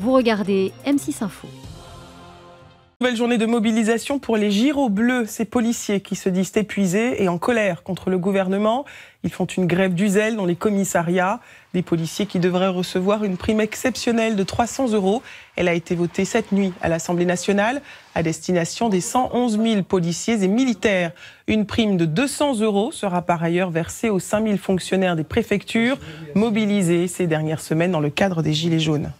Vous regardez M6 Info. Nouvelle journée de mobilisation pour les giros bleus, ces policiers qui se disent épuisés et en colère contre le gouvernement. Ils font une grève du zèle dans les commissariats. Des policiers qui devraient recevoir une prime exceptionnelle de 300 euros. Elle a été votée cette nuit à l'Assemblée nationale à destination des 111 000 policiers et militaires. Une prime de 200 euros sera par ailleurs versée aux 5 000 fonctionnaires des préfectures mobilisés ces dernières semaines dans le cadre des Gilets jaunes.